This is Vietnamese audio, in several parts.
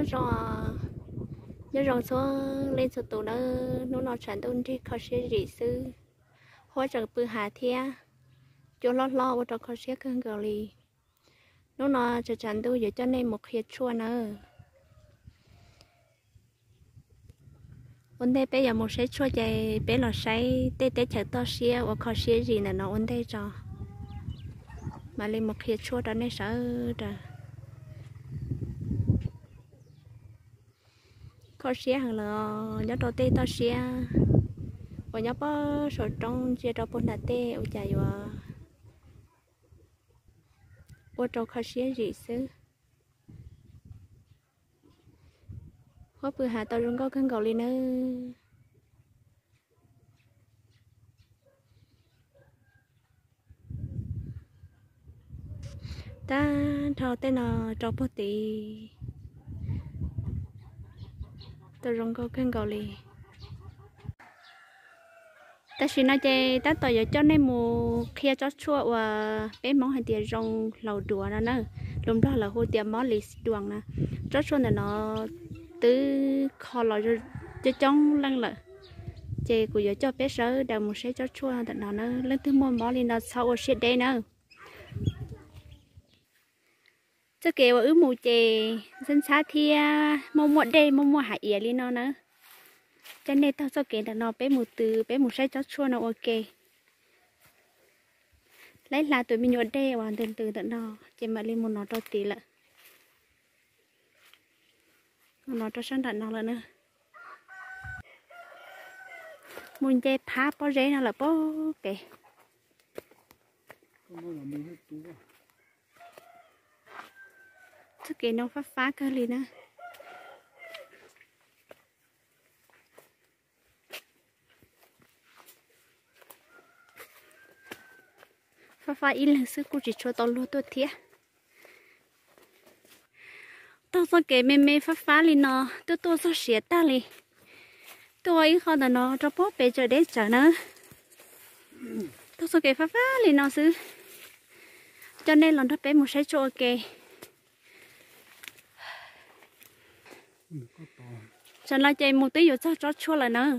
nhớ rõ nhớ rõ số lên số tủ đó nó nó sản tôn đi khó sẽ dị sư hóa trở bự hà thia cho lo lo và cho khó sẽ cơn gạo lì nó nó trở sản tôi để cho nên một hiệt chua nữa ôn đây bây giờ một sẽ chua chạy bé lò say tê tê chạy to xe và khó xe gì là nó ôn đây cho mà lên một hiệt chua đó nên sợ rồi có xe hàng là nhớ đầu tê tao xe và nhớ bao số trong chia đầu bốn là tê ở chạy và ở trong khó xe gì chứ khó bự hà tao rung có cân cầu lên nữa ta thọ tên là trâu bò tì tôi rong câu khen cầu lì ta xin nói chơi ta tỏ giờ cho nên mù kia cho chua và bé món hàng tiền rong lầu đùa nó nè lúc đó là hồ tiền món lì đường nè cho chua là nó từ kho lò cho cho trong lăng lợ chơi của giờ cho bé sớ đầu một sẽ cho chua là nó lên thứ mua món lì nó sau sẽ đây nè cho kêu ở mùa chè dân xa thì mua mô đây mua mô hải ỉa li nó nữa cho nên tao cho kêu là nó bé mùa từ bé mùa sai cho chua nó ok lấy là tụi mình nhốt đây hoàn từ từ tận nó chỉ mà lên một nó cho tí lợ nó cho sẵn đặt nó lợ nữa mùa chơi phá bó rễ nó là bó kì okay thức kì nông phát phá cơ lì nè phát phá in lần sức cũng chị cho tao lúa tôi thiệt tao sao kể mê mê phát phá lì nó tôi tôi sao xỉa ta lì tôi không là nó cho bố bé cho đấy chẳng nữa tao sao kể phát phá lì nó sư cho nên lần đó bé một sẽ cho ok chẳng là chạy một tí rồi sao chót chua lại nữa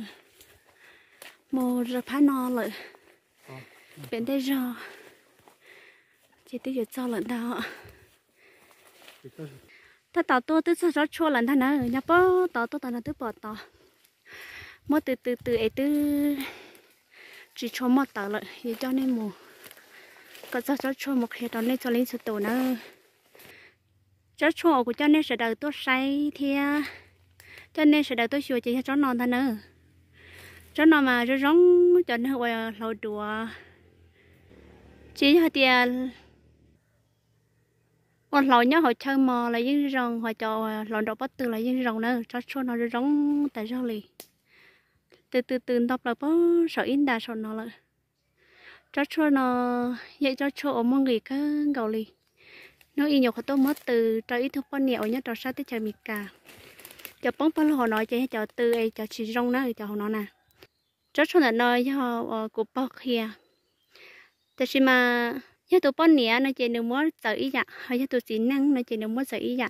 một rồi phá no lại bên đây rồi chỉ tí rồi sao lại đó ta tao tôi tức sao chua lại thằng nữa nhà bố tao tôi tao là tức bỏ tao mất từ từ từ ấy từ chỉ cho mất tao lại để cho nên mù có sao chót chua một khi đó nên cho lên sụt tổ nữa cho chùa của cho nên sẽ đầu tôi say thì cho nên sẽ đầu tôi chùa chỉ cho non thôi nữa cho nó mà cho rong cho nó quay lầu đùa chỉ cho tiền còn lầu nhớ hồi chơi mò là những rồng họ cho lầu đậu bắt từ là những rồng nữa cho chùa nó rong tại sao lì từ từ từ đọc là bao sợ in đa sợ nó lại cho chùa nó vậy cho chùa mọi người cái gầu lì nó y nhiều khó tốt mất từ cho ít thuốc bón nẹo nhá cho sát tới chờ mì cả cho bóng bóng họ nói chơi cho từ ấy cho chỉ rong nữa cho họ nói nè rất số là nói cho cụ bọc kia tại sao mà nhớ tụi bón nẹo nó chơi nếu muốn sợ ý dạ hay nhớ tụi xin năng nó chơi nếu muốn sợ ý dạ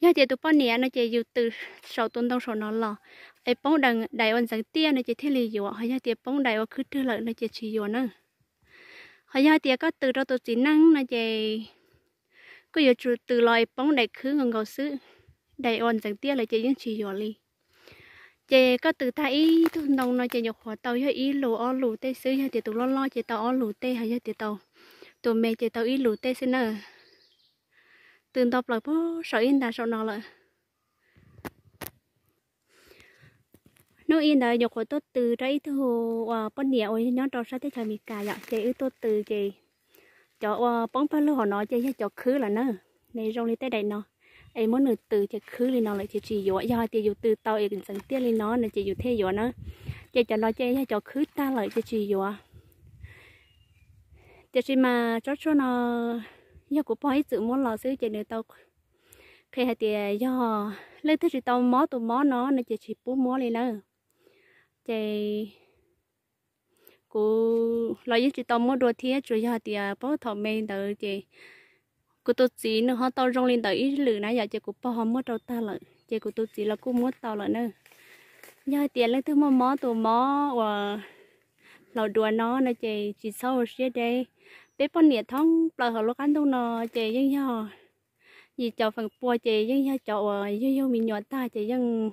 nhớ chơi tụi bón nẹo nó chơi dù từ sau tuần đông sau nó lò ấy bóng đằng đại ôn sáng tia nó chơi thế lì dù hay nhớ tiệp bóng đại ôn cứ tư lợi nó chơi chỉ dù nữa hay nhớ tiệp có từ đó tụi xin năng nó chơi ก็อย่าจู từ ลอยป้องได้คือเงาซื้อได้อ่อนสังเตี้ยเลยจะยังชีหยอลีเจก็ từ ta ý ทุนองนอยจะหยกหัวเตาเยอะอีหลูอ้อหลูเตซื้อเยอะเตตุล้อล้อเจเตาอ้อหลูเตหายเยอะเตเตาตัวเมเจเตาอีหลูเตซื้อเนอตื่นตอบเลยพ่อสอยอินดาสอนอเลยนู่อินดาหยกหัวตัว từ ได้ทุกว่าป้อนเหนียวย้อนตอนซะเตชามีกาอยากเจอือตัว từ เจ cho ờ, bóng phá lô họ nói chơi cho khứ là nó này rong lên tới đây nó ấy muốn nửa từ chơi khứ lên nó lại chỉ chỉ dọa do thì dù từ tàu ấy sẵn tiếc lên nó là chỉ dù thế dọa nó chơi cho nó chơi cho khứ ta lại chỉ chỉ dọa chơi chỉ mà cho cho nó do của bói tự muốn lo xứ chơi nữa tàu khi hai tiền do lấy thứ gì tàu mó tụ mó nó là chỉ chỉ bú mó lên nữa chơi cô lo những chị tao mua đồ thiết chủ yếu thì à, bố thọ mê đỡ chị cô tôi chỉ nó họ tao rong lên đỡ ít lử này, giờ chị cô bố họ mua đâu ta lại chị cô tôi chỉ là cô mua tao lại nữa nhớ tiền lấy thứ mua mó tụ mó và lầu đùa nó nó chị chỉ sau xe đây bé con nhiệt thong là họ lúc ăn đâu nó chị nhưng nhớ gì cháu phần bùa chị nhưng nhớ cho nhưng nhớ mình nhỏ ta chị nhưng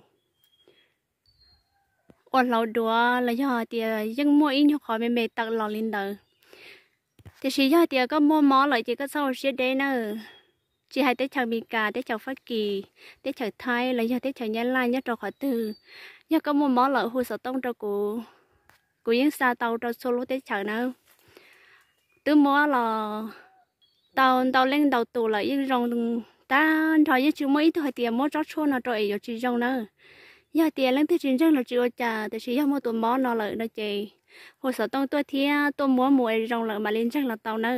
ở lâu đùa là do thì vẫn ờ, mua in học khỏi mẹ mẹ tặng lò lên đời thì chỉ do thì có mua mỏ lại chỉ có sau sẽ đây nữa chỉ hai tết chào mình cả tới chào phát kỳ tết chào thái là do tết chào nhân lai nhất rồi khỏi từ nhớ có mua mỏ lại hồi sợ tông cho cụ cụ yên xa tàu cho solo tết chào nữa tứ mua là tàu tàu lên đầu tù là yên rong ta như chưa mấy thôi tiền mua rót chua nó rồi giờ chỉ rong nữa giờ tiền lăng thế chính răng là chưa ở chợ thì chỉ giờ một tôm món nó lợi nó chị hồi sợ tông tôi thì tôm món mùa rong lợi mà lên răng là tàu nữa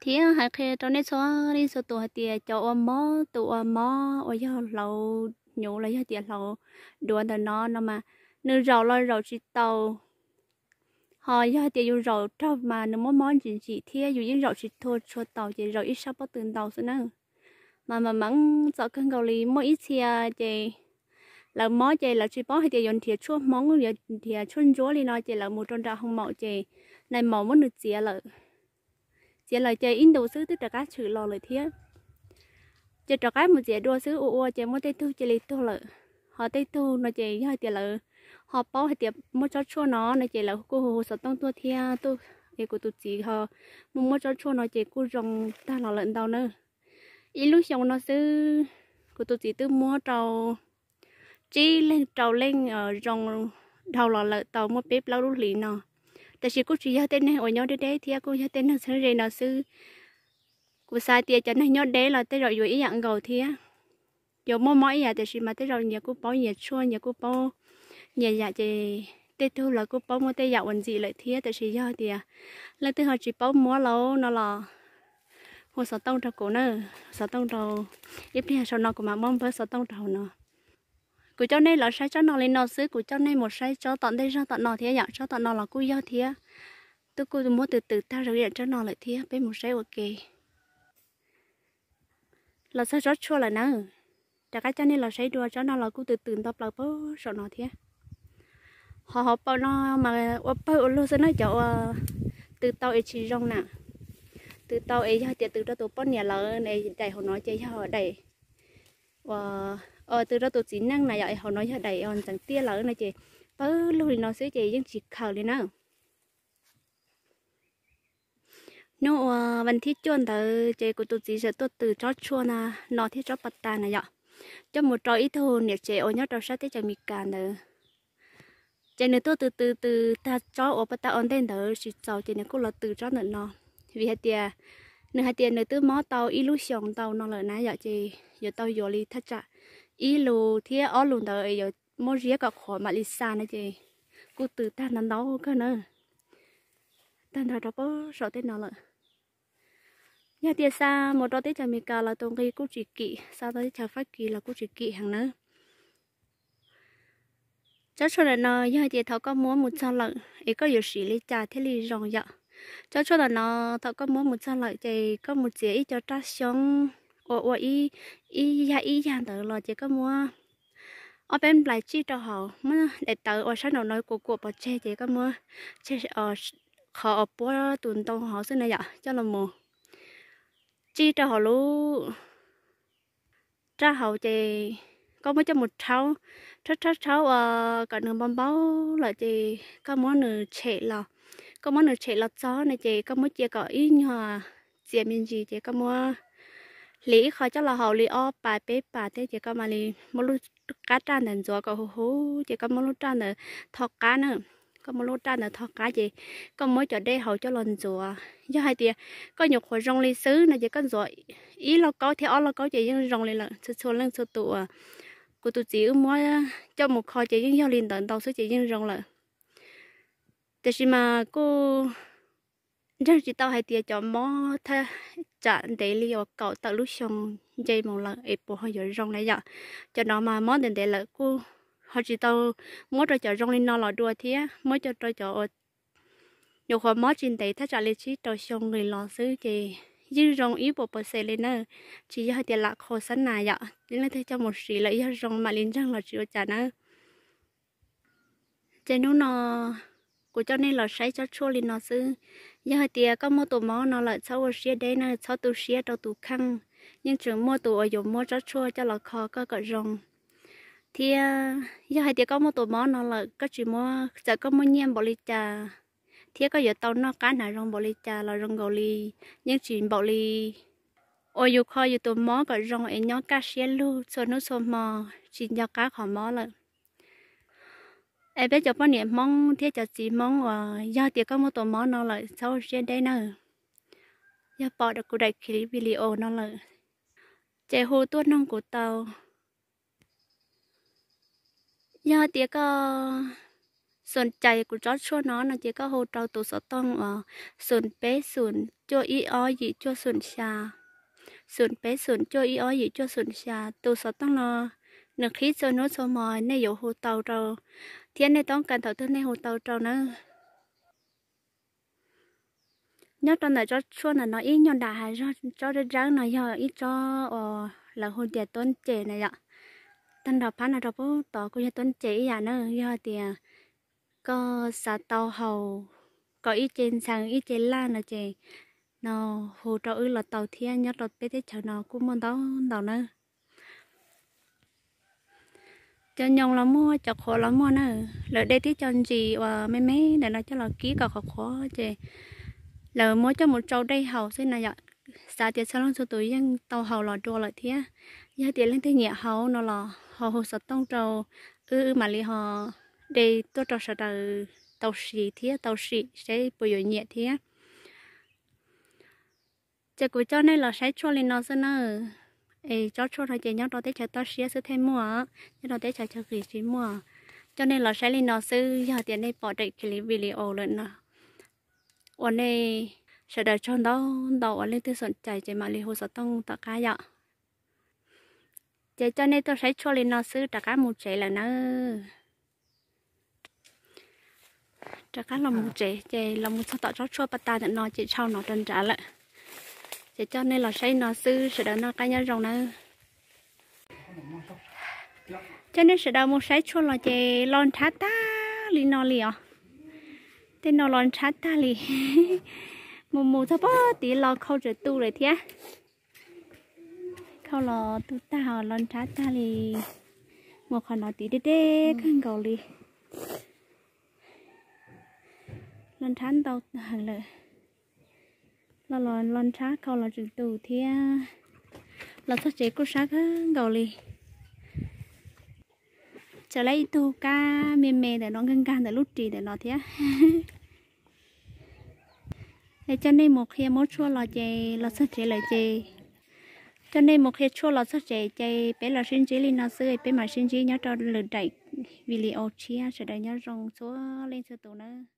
thì hai khi trong nét số đi số tuổi tiền cho ôm mó tụ ôm mó ở giờ lầu nhổ là giờ tiền lầu đồ ăn nó nó mà nửa rầu lo rầu chỉ tàu họ giờ tiền dùng rầu cho mà nó món món gì gì thì dùng rầu chỉ thôi cho tàu chỉ rầu ít sao bao tiền tàu số nữa mà mà mắng cho cân cầu lý mỗi ít chia à, chị là mỗi chị là chỉ bỏ hay tiền thiệt chua món rồi thiệt chun chúa đi nói chị là một trong đó không mỏ chị này mỏ muốn được chia là chia là chị in đầu xứ tức là các chữ lò lời thiết chị trò cái một chị đua xứ u u chị muốn tay thu chị lấy thu lợi họ tay thu nói chị hai tiền lợi họ bỏ hai tiền mua cho chua nó này chị là cô hồ sợ tông tua thia tu cái của tu chị họ mua cho chua nói chị cô rồng ta lò lợn đau nữa ít lúc nó sư của tôi chỉ tôi mua trầu chỉ lên trầu lên ở rồng đầu lò lợn tàu mua bếp lau lúc lì nọ tại vì cô chỉ tên này ở nhau đấy đấy thì cô nhớ tên nó sư rồi nó sư của sai tiền cho nên nhớ đấy là tới rồi rồi ý dạng gầu thì á giờ mua mỗi nhà tại vì mà tới rồi nhà cô bao nhà chua nhà cô bao nhà dạ thì tê thu là cô bao mua tê dạo quần gì lại thế tại vì do thì là tới họ chỉ bao mua lâu nó là hồ sọ tông trâu cổ nữa sọ tông trâu ít đi sọ nó của mà mong với sọ tông trâu nữa cụ cháu này là sai cháu nó lên nó xứ cụ cháu này một sai cháu tận đây ra tận nó thì nhận cháu tận nó là cụ do thì á, tôi cụ muốn từ từ ta rồi nhận cháu nó lại thì á, bên một sai ok là sai rất chua là nữa chả cái cháu này là sai đua cháu nó là cụ từ từ tập là bố sọ nó thì họ họ bảo nó mà ốp bao lô sẽ nói cháu ờ, từ tàu chỉ rong nè từ tàu ấy cho từ đó tôi bắt nhà lỡ này đẩy họ nói chơi họ đẩy và ờ, ờ từ đó tôi chỉ năng này họ nói cho đẩy còn chẳng tia lỡ này chị bớ lúc thì nó sẽ chị nhưng chỉ khờ lên nào nếu ờ, vẫn thiết chuẩn từ chị của tôi chỉ sẽ tôi từ cho chua na nó thiết chót bật ta này vậy cho một trò ít thôi nếu chị ôi nhớ trò sát thế chẳng mít cả nữa chị nữa tôi từ từ từ ta cho ở bắt ta ổn đến đó chỉ sau chị này cũng là từ chó nữa nó vì hạt tiền nửa hạt tiền nửa tư mó tàu ít lúc xong tàu nó là nãy giờ chơi giờ tàu giờ đi thắt chặt ít lù thế ở lùn tàu giờ mó ría cả khỏi mà đi xa nữa chị cô từ ta nắn đau cơ nữa ta nói đó bớt sợ tên nó là nhà tiền xa một đôi tết chào mì cà là tôi cây cũng chỉ kỵ sau đó chào phát kỳ là cũng chỉ kỵ hàng nữa cháu cho là nó nhà tiền tháo có muốn một trăm lợn ấy có nhiều sĩ lấy trà thế li rong vậy cho cho là nó tao có muốn một sao lại thì có một chế cho ta sống ô ô ý ý ya dạ, ý ya dạ tự là chỉ có mua ở bên lại chi cho họ mà để tự ở sau đầu nói của của bà chê chỉ có mua chê ở ờ, họ ở ờ, bữa tuần tông họ xin này ạ dạ, cho là mù chi cho họ lú cho họ thì có mới cho một cháu cháu cháu cháu à cả nửa bông bao là thì có muốn nửa trẻ là có món được chạy lọt gió này chị có món chia có ý nhỏ chị miền gì chị có món lý khỏi cho là hậu lý o bà bé bà thế chị có mà lý một lúc cá trăn nền gió có hú hú chị có một lúc trăn nền thọ cá nữa có một lúc trăn nền thọ cá chị có mỗi chỗ đây hậu cho lần gió do hai tia có nhục hồi rong lý xứ này chị có gió ý là có thì o là có chị nhưng rong lý là số sơ lên sơ tụ của tụi chị mỗi cho một kho chị nhưng do liên tận đầu số chị nhưng rong là แต่สิมากูจังจิตเอาให้เตียจอมอถ้าจะเดลีอเก่าตะลุชงใจมองละเอปหอยรองเลยอ่ะจะนอมามอเดนเดละกูเขาจิตเอามอจะจะรองลินนอหลอดัวเทียมอจะจะจะ nhiều dạ. khoa mó trên đấy thắt trả lời chỉ đầu xong người lo xứ chị dư rong ý bộ bờ xe lên nữa chỉ do tiền lạc khổ sẵn này ạ dạ. đến là cho một sĩ lại do mà lên răng là chịu trả nữa trên nó cô cho nên là sai cho chua lên nó sư giờ hơi tiệt có mua tổ mỏ nó là sau xe đây nó sau tu xe đâu tu khăn nhưng trường mua tổ ở dùng mua cho chua cho là khó có cỡ rồng thì giờ hơi tiệt có mua tổ mỏ nó là có chỉ mua giờ có mua nhem bỏ đi trà thì có giờ tao nó cá nào rồng bỏ đi trà là rồng gầu li nhưng chỉ bỏ đi ôi dù kho dù tổ mỏ cỡ rồng ấy nhó cá xe lu cho nó xô mò chỉ nhó cá khó mỏ là ai bây cho bao nhiêu mong thế cho chị mong và do tiếc có một tổ món nó lại sau trên đây nữa do bỏ được cụ đại khí video nó lại chạy hồ tuốt nông của tàu do tiếc có sườn chạy của chó chua nó là chỉ có hồ tàu tụ sọ tông ở sườn bé sườn cho y o gì cho sườn xa sườn bé sườn cho y o gì cho sườn xa tụ sọ tông là nước khí cho nó cho mồi nên dụ hồ tàu rồi thiên này tông cần tàu thứ này hồ tàu rồi nữa nhớ trong này cho xua là nó ít nhon đà hay cho cho rất rắn nó giờ ít cho ờ là hồn tiền tôn chế này ạ tân đọc phán là đọc bố tỏ cô nhà tôn chế nhà nó giờ thì à, có xả tàu hầu có ít trên sang ít trên la nó chế nó hồ trâu là tàu thiên nhớ đọc biết thế chờ nó cũng muốn đó đầu nữa cho nhông là mua cho khó là mua nữa lỡ đây tí cho gì và mấy mấy để nó cho là ký cả khó khó chị lỡ mua cho một trâu đây hầu xin này dạ xa tiền sao luôn số tuổi nhưng tàu hầu là đua lại thế giờ tiền lên thế nhẹ hầu nó là hầu hồ sập tông trâu ư mà li họ đây tôi trâu sợ đời tàu xì thế tàu xì sẽ bồi dưỡng nhẹ thế chắc cuối cho nên là sẽ cho lên nó xin nữa ấy cho cho nó chỉ nhau đó để cho ta xia sẽ thêm mua nhưng đó để cho cho gửi chỉ mua cho nên là sẽ lên nó sư giờ tiền này bỏ chạy chỉ lấy vì lấy ổ lợn nè ổn này sẽ đợi cho nó đầu ổn lên tư sọn chạy chạy mà lấy hồ sơ tông tất cả vậy chỉ cho nên tôi sẽ cho lên nó sư tất cả một chạy là nó tất cả là một chạy à. chỉ là một số tao cho cho bắt ta nó chỉ sau nó trần trả lại sẽ cho nên là xây nó sư sẽ đỡ nó cái nhau rồng nữa cho nên sẽ đào một xây cho là chè lon thá ta li nó li à tên nó lon thá ta li mù mù thôi bó tí lo khâu rồi tu rồi thế khâu lo tu ta họ lon thá ta li một khoản nó tí đê đê khăn cầu li lon thán tao hàng lợi là là lon trá câu là chữ từ thì là thoát chế cốt sát gầu lì trở lại tu ca mềm mềm để nó ngân gan để lút trì để nó thế để cho nên một khi mốt chua là chè là sát chế lại chè cho nên một khi chua là sát chế chè bé là sinh chế lên nó xưa bé mà sinh chế nhớ cho lượt đẩy vì li ô chia sẽ đẩy nhớ rồng số lên sơ tổ nữa